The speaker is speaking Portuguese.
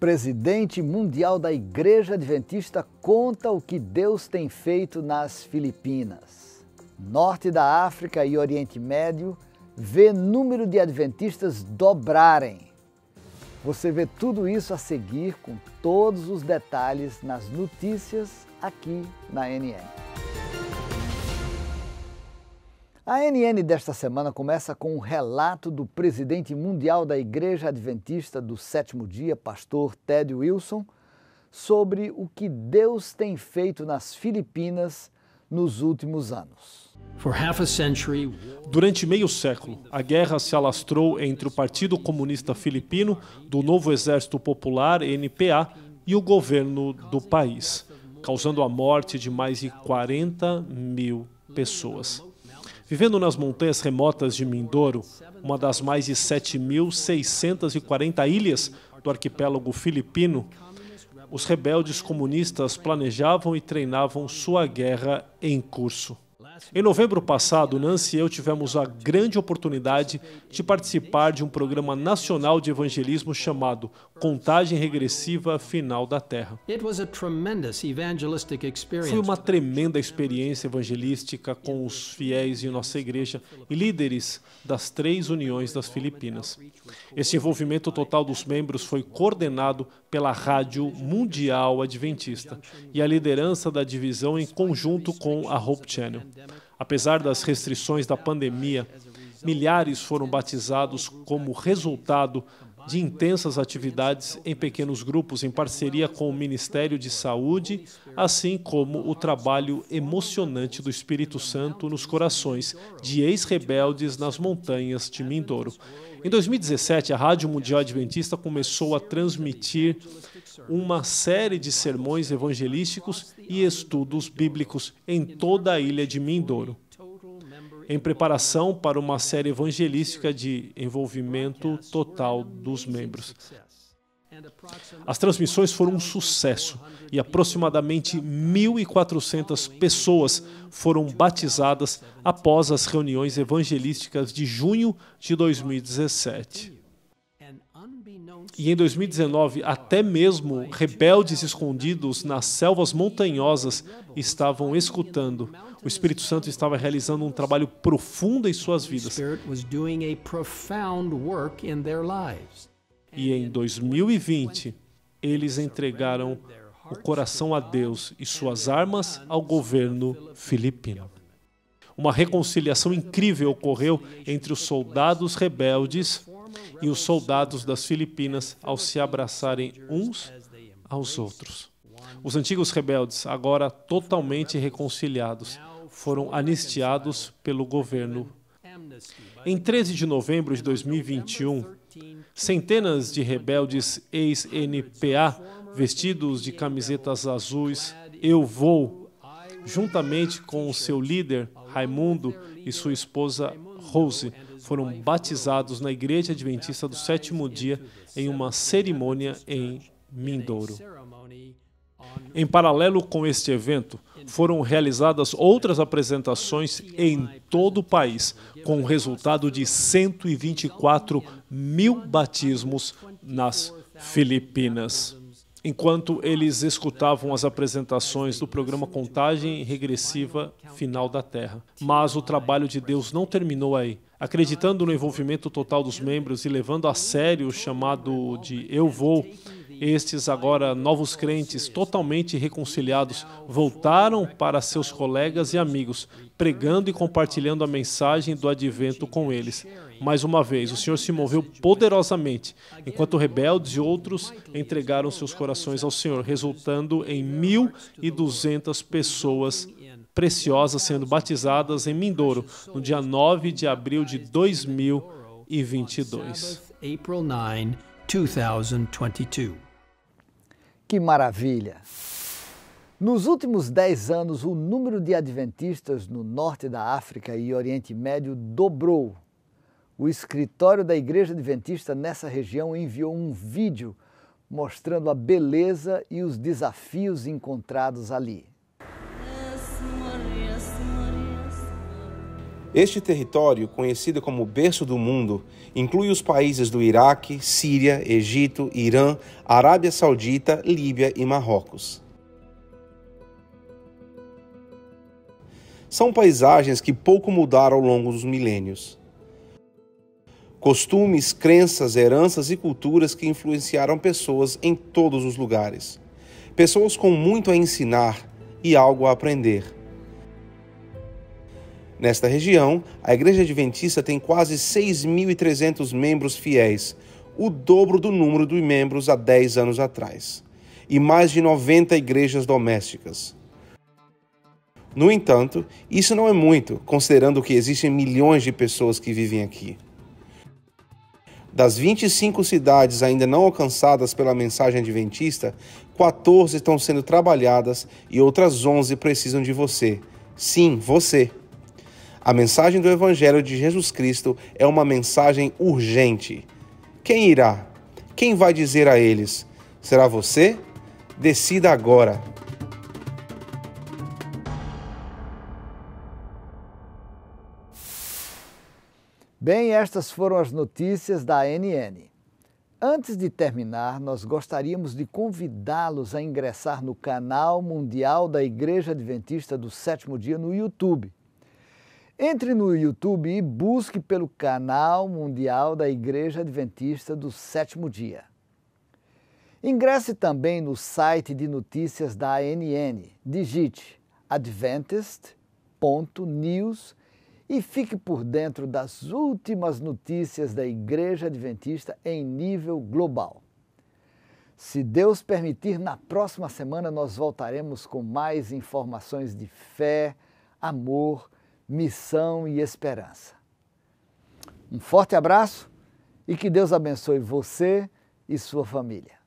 presidente mundial da Igreja Adventista, conta o que Deus tem feito nas Filipinas. Norte da África e Oriente Médio vê número de adventistas dobrarem. Você vê tudo isso a seguir com todos os detalhes nas notícias aqui na NN. A NN desta semana começa com um relato do presidente mundial da Igreja Adventista do Sétimo Dia, pastor Ted Wilson, sobre o que Deus tem feito nas Filipinas nos últimos anos. Durante meio século, a guerra se alastrou entre o Partido Comunista Filipino, do Novo Exército Popular, NPA, e o governo do país, causando a morte de mais de 40 mil pessoas. Vivendo nas montanhas remotas de Mindoro, uma das mais de 7.640 ilhas do arquipélago filipino, os rebeldes comunistas planejavam e treinavam sua guerra em curso. Em novembro passado, Nancy e eu tivemos a grande oportunidade de participar de um programa nacional de evangelismo chamado Contagem Regressiva Final da Terra. Foi uma tremenda experiência evangelística com os fiéis de nossa igreja e líderes das três uniões das Filipinas. Esse envolvimento total dos membros foi coordenado pela Rádio Mundial Adventista e a liderança da divisão em conjunto com a Hope Channel. Apesar das restrições da pandemia, milhares foram batizados como resultado de intensas atividades em pequenos grupos em parceria com o Ministério de Saúde, assim como o trabalho emocionante do Espírito Santo nos corações de ex-rebeldes nas montanhas de Mindoro. Em 2017, a Rádio Mundial Adventista começou a transmitir uma série de sermões evangelísticos e estudos bíblicos em toda a ilha de Mindoro em preparação para uma série evangelística de envolvimento total dos membros. As transmissões foram um sucesso e aproximadamente 1.400 pessoas foram batizadas após as reuniões evangelísticas de junho de 2017 e em 2019 até mesmo rebeldes escondidos nas selvas montanhosas estavam escutando. O Espírito Santo estava realizando um trabalho profundo em suas vidas. E em 2020, eles entregaram o coração a Deus e suas armas ao governo filipino. Uma reconciliação incrível ocorreu entre os soldados rebeldes e os soldados das Filipinas ao se abraçarem uns aos outros. Os antigos rebeldes, agora totalmente reconciliados, foram anistiados pelo governo. Em 13 de novembro de 2021, centenas de rebeldes ex-NPA, vestidos de camisetas azuis, eu vou, juntamente com o seu líder, Raimundo, e sua esposa, Rose, foram batizados na Igreja Adventista do Sétimo Dia em uma cerimônia em Mindouro. Em paralelo com este evento, foram realizadas outras apresentações em todo o país, com o resultado de 124 mil batismos nas Filipinas enquanto eles escutavam as apresentações do programa Contagem Regressiva Final da Terra. Mas o trabalho de Deus não terminou aí. Acreditando no envolvimento total dos membros e levando a sério o chamado de Eu Vou, estes agora novos crentes, totalmente reconciliados, voltaram para seus colegas e amigos, pregando e compartilhando a mensagem do advento com eles. Mais uma vez, o Senhor se moveu poderosamente, enquanto rebeldes e outros entregaram seus corações ao Senhor, resultando em 1.200 pessoas preciosas sendo batizadas em Mindoro, no dia 9 de abril de 2022. April 9, 2022. Que maravilha! Nos últimos 10 anos, o número de adventistas no norte da África e Oriente Médio dobrou. O escritório da Igreja Adventista nessa região enviou um vídeo mostrando a beleza e os desafios encontrados ali. Este território, conhecido como berço do mundo, inclui os países do Iraque, Síria, Egito, Irã, Arábia Saudita, Líbia e Marrocos. São paisagens que pouco mudaram ao longo dos milênios. Costumes, crenças, heranças e culturas que influenciaram pessoas em todos os lugares. Pessoas com muito a ensinar e algo a aprender Nesta região, a Igreja Adventista tem quase 6.300 membros fiéis, o dobro do número de membros há 10 anos atrás, e mais de 90 igrejas domésticas. No entanto, isso não é muito, considerando que existem milhões de pessoas que vivem aqui. Das 25 cidades ainda não alcançadas pela mensagem adventista, 14 estão sendo trabalhadas e outras 11 precisam de você. Sim, você. A mensagem do Evangelho de Jesus Cristo é uma mensagem urgente. Quem irá? Quem vai dizer a eles? Será você? Decida agora. Bem, estas foram as notícias da NN. Antes de terminar, nós gostaríamos de convidá-los a ingressar no canal mundial da Igreja Adventista do Sétimo Dia no YouTube entre no YouTube e busque pelo canal mundial da Igreja Adventista do Sétimo Dia. Ingresse também no site de notícias da ANN, digite adventist.news e fique por dentro das últimas notícias da Igreja Adventista em nível global. Se Deus permitir, na próxima semana nós voltaremos com mais informações de fé, amor e missão e esperança. Um forte abraço e que Deus abençoe você e sua família.